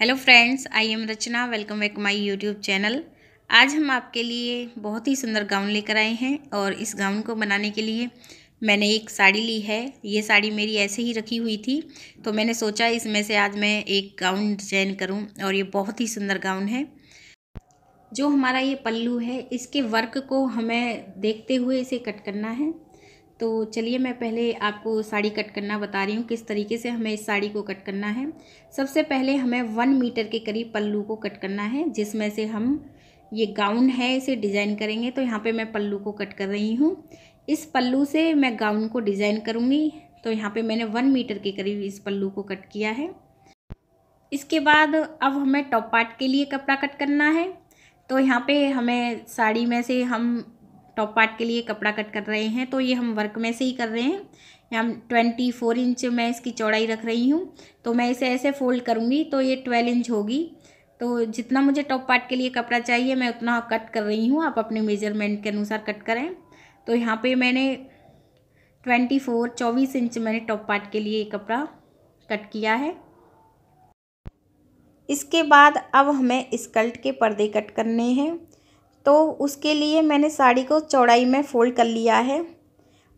hello friends I am Rachna welcome back my YouTube channel आज हम आपके लिए बहुत ही सुंदर गाउन लेकर आए हैं और इस गाउन को बनाने के लिए मैंने एक साड़ी ली है ये साड़ी मेरी ऐसे ही रखी हुई थी तो मैंने सोचा इसमें से आज मैं एक गाउन डिजाइन करूं और ये बहुत ही सुंदर गाउन है जो हमारा ये पल्लू है इसके वर्क को हमें देखते हुए इसे कट करना है तो चलिए मैं पहले आपको साड़ी कट करना बता रही हूँ किस तरीके से हमें इस साड़ी को कट करना है सबसे पहले हमें वन मीटर के करीब पल्लू को कट करना है जिसमें से हम ये गाउन है इसे डिज़ाइन करेंगे तो यहाँ पे मैं पल्लू को कट कर रही हूँ इस पल्लू से मैं गाउन को डिज़ाइन करूँगी तो यहाँ पर मैंने वन मीटर के करीब इस पल्लू को कट किया है इसके बाद अब हमें टॉप पार्ट के लिए कपड़ा कट करना है तो यहाँ पे हमें साड़ी में से हम टॉप पार्ट के लिए कपड़ा कट कर रहे हैं तो ये हम वर्क में से ही कर रहे हैं हम ट्वेंटी फोर इंच मैं इसकी चौड़ाई रख रही हूँ तो मैं इसे ऐसे फोल्ड करूँगी तो ये ट्वेल्व इंच होगी तो जितना मुझे टॉप पार्ट के लिए कपड़ा चाहिए मैं उतना कट कर रही हूँ आप अपने मेजरमेंट के अनुसार कट करें तो यहाँ पे मैंने ट्वेंटी फोर चौबीस इंच मैंने टॉप पार्ट के लिए कपड़ा कट किया है इसके बाद अब हमें स्कर्ट के पर्दे कट करने हैं तो उसके लिए मैंने साड़ी को चौड़ाई में फ़ोल्ड कर लिया है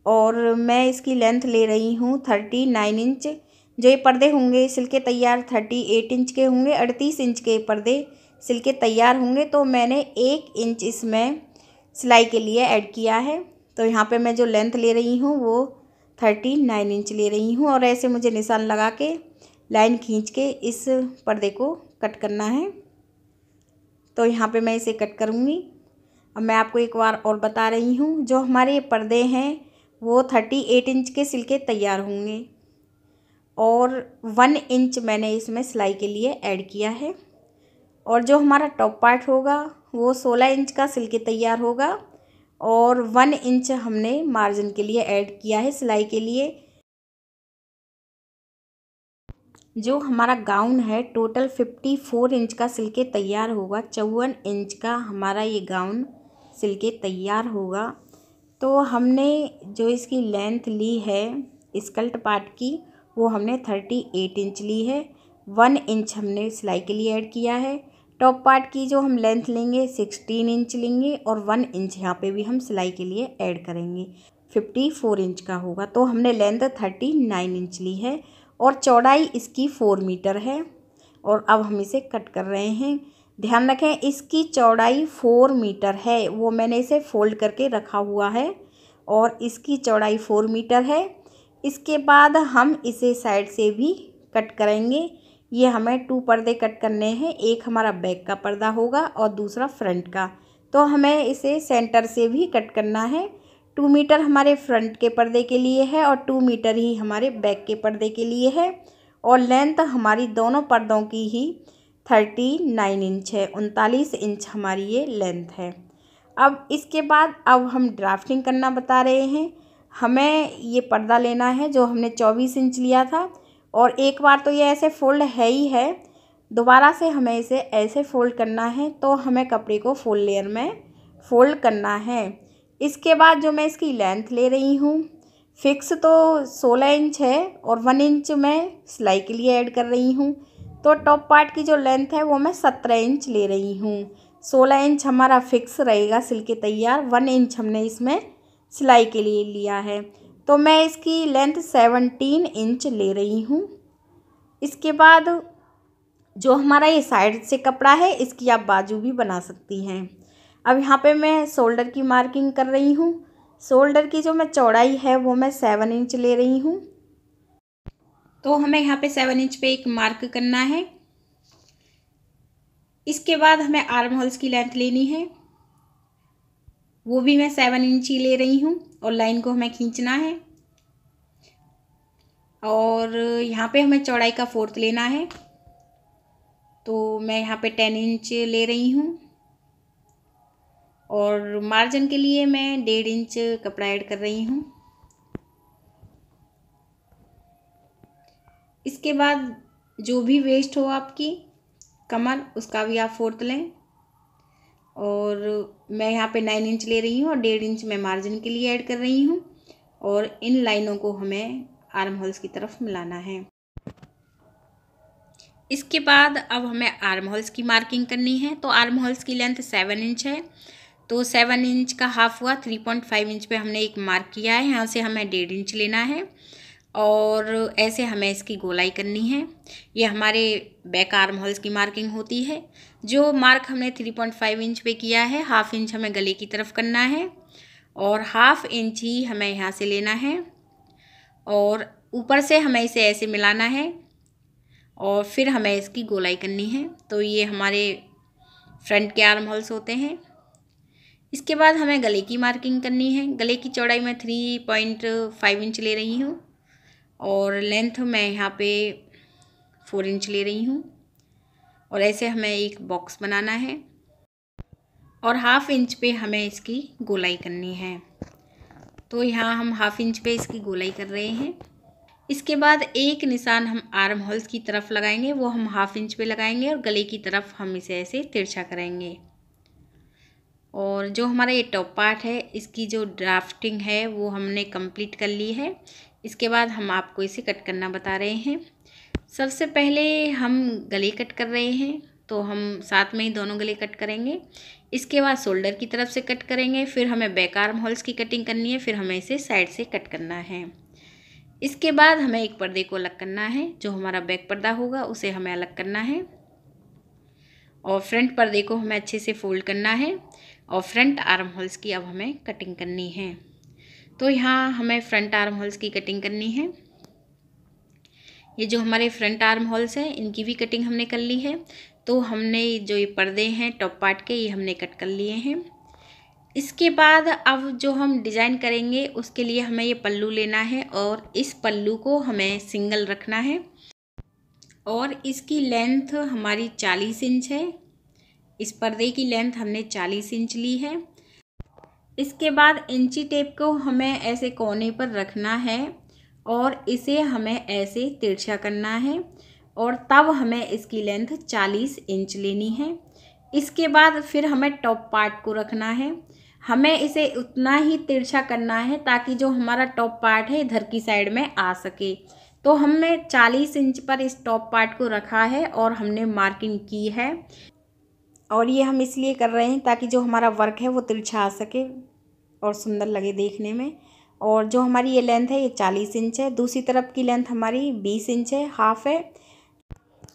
और मैं इसकी लेंथ ले रही हूँ थर्टी नाइन इंच जो ये पर्दे होंगे सिल के तैयार थर्टी एट इंच के होंगे अड़तीस इंच के पर्दे सिल के तैयार होंगे तो मैंने एक इंच इसमें सिलाई के लिए ऐड किया है तो यहाँ पे मैं जो लेंथ ले रही हूँ वो थर्टी नाइन इंच ले रही हूँ और ऐसे मुझे निशान लगा के लाइन खींच के इस पर्दे को कट करना है तो यहाँ पर मैं इसे कट करूँगी अब मैं आपको एक बार और बता रही हूँ जो हमारे पर्दे हैं वो थर्टी एट इंच के सिल के तैयार होंगे और वन इंच मैंने इसमें सिलाई के लिए ऐड किया है और जो हमारा टॉप पार्ट होगा वो सोलह इंच का सिल के तैयार होगा और वन इंच हमने मार्जिन के लिए ऐड किया है सिलाई के लिए जो हमारा गाउन है टोटल फिफ्टी फोर इंच का सिल के तैयार होगा चौवन इंच का हमारा ये गाउन सिल के तैयार होगा तो हमने जो इसकी लेंथ ली है स्कल्ट पार्ट की वो हमने थर्टी एट इंच ली है वन इंच हमने सिलाई के लिए ऐड किया है टॉप पार्ट की जो हम लेंथ लेंगे सिक्सटीन इंच लेंगे और वन इंच यहाँ पे भी हम सिलाई के लिए ऐड करेंगे फिफ्टी फोर इंच का होगा तो हमने लेंथ थर्टी नाइन इंच ली है और चौड़ाई इसकी फ़ोर मीटर है और अब हम इसे कट कर रहे हैं ध्यान रखें इसकी चौड़ाई फोर मीटर है वो मैंने इसे फोल्ड करके रखा हुआ है और इसकी चौड़ाई फोर मीटर है इसके बाद हम इसे साइड से भी कट करेंगे ये हमें टू पर्दे कट करने हैं एक हमारा बैक का पर्दा होगा और दूसरा फ्रंट का तो हमें इसे सेंटर से भी कट करना है टू मीटर हमारे फ्रंट के पर्दे के लिए है और टू मीटर ही हमारे बैक के पर्दे के लिए है और लेंथ हमारी दोनों पर्दों की ही थर्टी नाइन इंच है उनतालीस इंच हमारी ये लेंथ है अब इसके बाद अब हम ड्राफ्टिंग करना बता रहे हैं हमें ये पर्दा लेना है जो हमने चौबीस इंच लिया था और एक बार तो ये ऐसे फोल्ड है ही है दोबारा से हमें इसे ऐसे फोल्ड करना है तो हमें कपड़े को फोल्ड लेयर में फोल्ड करना है इसके बाद जो मैं इसकी लेंथ ले रही हूँ फिक्स तो सोलह इंच है और वन इंच मैं सिलाई के लिए ऐड कर रही हूँ तो टॉप पार्ट की जो लेंथ है वो मैं सत्रह इंच ले रही हूँ सोलह इंच हमारा फिक्स रहेगा सिल के तैयार वन इंच हमने इसमें सिलाई के लिए लिया है तो मैं इसकी लेंथ सेवनटीन इंच ले रही हूँ इसके बाद जो हमारा ये साइड से कपड़ा है इसकी आप बाजू भी बना सकती हैं अब यहाँ पे मैं शोल्डर की मार्किंग कर रही हूँ शोल्डर की जो मैं चौड़ाई है वो मैं सेवन इंच ले रही हूँ तो हमें यहाँ पे सेवन इंच पे एक मार्क करना है इसके बाद हमें आर्म होल्स की लेंथ लेनी है वो भी मैं सेवन इंच ही ले रही हूँ और लाइन को हमें खींचना है और यहाँ पे हमें चौड़ाई का फोर्थ लेना है तो मैं यहाँ पे टेन इंच ले रही हूँ और मार्जिन के लिए मैं डेढ़ इंच कपड़ा ऐड कर रही हूँ इसके बाद जो भी वेस्ट हो आपकी कमर उसका भी आप फोर्थ लें और मैं यहाँ पे नाइन इंच ले रही हूँ और डेढ़ इंच मैं मार्जिन के लिए ऐड कर रही हूँ और इन लाइनों को हमें आर्म होल्स की तरफ मिलाना है इसके बाद अब हमें आर्म होल्स की मार्किंग करनी है तो आर्म होल्स की लेंथ सेवन इंच है तो सेवन इंच का हाफ हुआ थ्री पॉइंट फाइव इंच पे हमने एक मार्क किया है यहाँ से हमें डेढ़ इंच लेना है और ऐसे हमें इसकी गोलाई करनी है ये हमारे बैक आर्म होल्स की मार्किंग होती है जो मार्क हमने थ्री पॉइंट फाइव इंच पे किया है हाफ इंच हमें गले की तरफ करना है और हाफ इंच ही हमें यहाँ से लेना है और ऊपर से हमें इसे ऐसे मिलाना है और फिर हमें इसकी गोलाई करनी है तो ये हमारे फ्रंट के आर्म होल्स होते हैं इसके बाद हमें गले की मार्किंग करनी है गले की चौड़ाई मैं थ्री पॉइंट फाइव इंच ले रही हूँ और लेंथ मैं यहाँ पे फोर इंच ले रही हूँ और ऐसे हमें एक बॉक्स बनाना है और हाफ इंच पे हमें इसकी गोलाई करनी है तो यहाँ हम हाफ इंच पे इसकी गोलाई कर रहे हैं इसके बाद एक निशान हम आर्म होल्स की तरफ लगाएंगे वो हम हाफ इंच पे लगाएंगे और गले की तरफ हम इसे ऐसे तिरछा करेंगे और जो हमारा ये टॉप पार्ट है इसकी जो ड्राफ्टिंग है वो हमने कंप्लीट कर ली है इसके बाद हम आपको इसे कट करना बता रहे हैं सबसे पहले हम गले कट कर रहे हैं तो हम साथ में ही दोनों गले कट करेंगे इसके बाद शोल्डर की तरफ से कट करेंगे फिर हमें बैक आर्म होल्स की कटिंग करनी है फिर हमें इसे साइड से कट करना है इसके बाद हमें एक पर्दे को अलग करना है जो हमारा बैक पर्दा होगा उसे हमें अलग करना है और फ्रंट पर्दे को हमें अच्छे से फोल्ड करना है और फ्रंट आर्म होल्स की अब हमें कटिंग करनी है तो यहाँ हमें फ्रंट आर्म होल्स की कटिंग करनी है ये जो हमारे फ्रंट आर्म होल्स हैं इनकी भी कटिंग हमने कर ली है तो हमने जो ये पर्दे हैं टॉप पार्ट के ये हमने कट कर लिए हैं इसके बाद अब जो हम डिज़ाइन करेंगे उसके लिए हमें ये पल्लू लेना है और इस पल्लू को हमें सिंगल रखना है और इसकी लेंथ हमारी चालीस इंच है इस पर्दे की लेंथ हमने चालीस इंच ली है इसके बाद इंची टेप को हमें ऐसे कोने पर रखना है और इसे हमें ऐसे तिरछा करना है और तब हमें इसकी लेंथ चालीस इंच लेनी है इसके बाद फिर हमें टॉप पार्ट को रखना है हमें इसे उतना ही तिरछा करना है ताकि जो हमारा टॉप पार्ट है इधर की साइड में आ सके तो हमने चालीस इंच पर इस टॉप पार्ट को रखा है और हमने मार्किंग की है और ये हम इसलिए कर रहे हैं ताकि जो हमारा वर्क है वो तिरछा आ सके और सुंदर लगे देखने में और जो हमारी ये लेंथ है ये चालीस इंच है दूसरी तरफ की लेंथ हमारी बीस इंच है हाफ़ है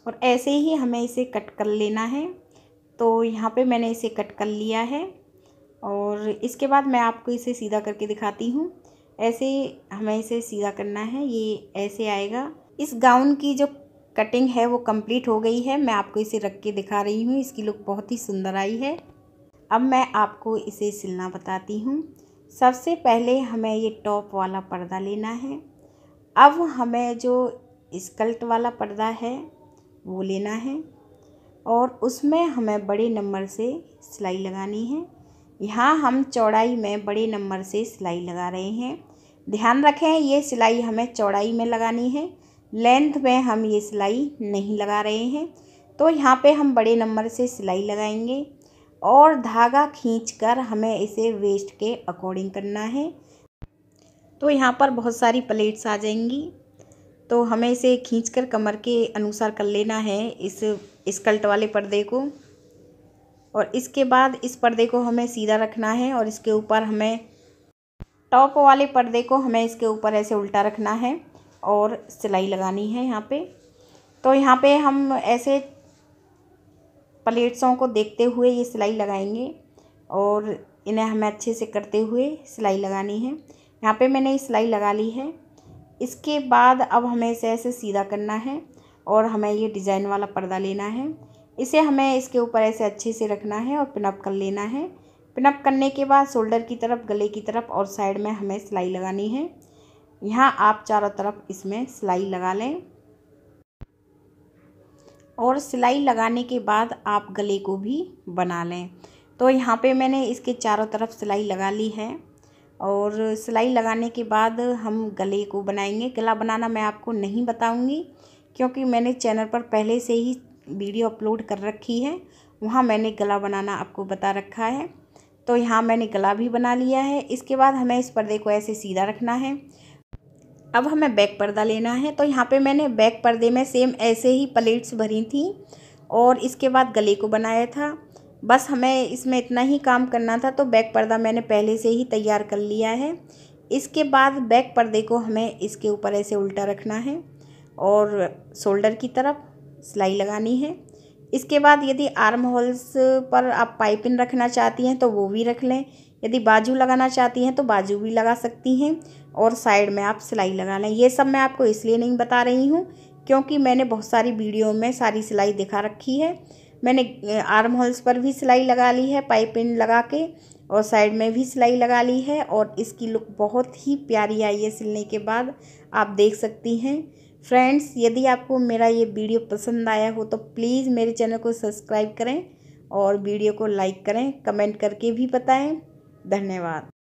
और ऐसे ही हमें इसे कट कर लेना है तो यहाँ पे मैंने इसे कट कर लिया है और इसके बाद मैं आपको इसे सीधा करके दिखाती हूँ ऐसे हमें इसे सीधा करना है ये ऐसे आएगा इस गाउन की जो कटिंग है वो कंप्लीट हो गई है मैं आपको इसे रख के दिखा रही हूँ इसकी लुक बहुत ही सुंदर आई है अब मैं आपको इसे सिलना बताती हूँ सबसे पहले हमें ये टॉप वाला पर्दा लेना है अब हमें जो स्कल्ट वाला पर्दा है वो लेना है और उसमें हमें बड़े नंबर से सिलाई लगानी है यहाँ हम चौड़ाई में बड़े नंबर से सिलाई लगा रहे हैं ध्यान रखें ये सिलाई हमें चौड़ाई में लगानी है लेंथ में हम ये सिलाई नहीं लगा रहे हैं तो यहाँ पे हम बड़े नंबर से सिलाई लगाएंगे और धागा खींचकर हमें इसे वेस्ट के अकॉर्डिंग करना है तो यहाँ पर बहुत सारी प्लेट्स आ जाएंगी तो हमें इसे खींचकर कमर के अनुसार कर लेना है इस स्कल्ट वाले पर्दे को और इसके बाद इस पर्दे को हमें सीधा रखना है और इसके ऊपर हमें टॉप वाले पर्दे को हमें इसके ऊपर ऐसे उल्टा रखना है और सिलाई लगानी है यहाँ पे तो यहाँ पे हम ऐसे प्लेट्सों को देखते हुए ये सिलाई लगाएंगे और इन्हें हमें अच्छे से करते हुए सिलाई लगानी है यहाँ पे मैंने ये सिलाई लगा ली है इसके बाद अब हमें इसे ऐसे सीधा करना है और हमें ये डिज़ाइन वाला पर्दा लेना है इसे हमें इसके ऊपर ऐसे अच्छे से रखना है और पिनअप कर लेना है पिनअप करने के बाद शोल्डर की तरफ गले की तरफ और साइड में हमें सिलाई लगानी है यहाँ आप चारों तरफ इसमें सिलाई लगा लें और सिलाई लगाने के बाद आप गले को भी बना लें तो यहाँ पे मैंने इसके चारों तरफ सिलाई लगा ली है और सिलाई लगाने के बाद हम गले को बनाएंगे गला बनाना मैं आपको नहीं बताऊंगी क्योंकि मैंने चैनल पर पहले से ही वीडियो अपलोड कर रखी है वहाँ मैंने गला बनाना आपको बता रखा है तो यहाँ मैंने गला भी बना लिया है इसके बाद हमें इस पर्दे को ऐसे सीधा रखना है अब हमें बैक पर्दा लेना है तो यहाँ पे मैंने बैक पर्दे में सेम ऐसे ही प्लेट्स भरी थी और इसके बाद गले को बनाया था बस हमें इसमें इतना ही काम करना था तो बैक पर्दा मैंने पहले से ही तैयार कर लिया है इसके बाद बैक पर्दे को हमें इसके ऊपर ऐसे उल्टा रखना है और शोल्डर की तरफ सिलाई लगानी है इसके बाद यदि आर्म होल्स पर आप पाइपिंग रखना चाहती हैं तो वो भी रख लें यदि बाजू लगाना चाहती हैं तो बाजू भी लगा सकती हैं और साइड में आप सिलाई लगा लें ये सब मैं आपको इसलिए नहीं बता रही हूँ क्योंकि मैंने बहुत सारी वीडियो में सारी सिलाई दिखा रखी है मैंने आर्म होल्स पर भी सिलाई लगा ली है पाइपिंग लगा के और साइड में भी सिलाई लगा ली है और इसकी लुक बहुत ही प्यारी आई है सिलने के बाद आप देख सकती हैं फ्रेंड्स यदि आपको मेरा ये वीडियो पसंद आया हो तो प्लीज़ मेरे चैनल को सब्सक्राइब करें और वीडियो को लाइक करें कमेंट करके भी बताएं धन्यवाद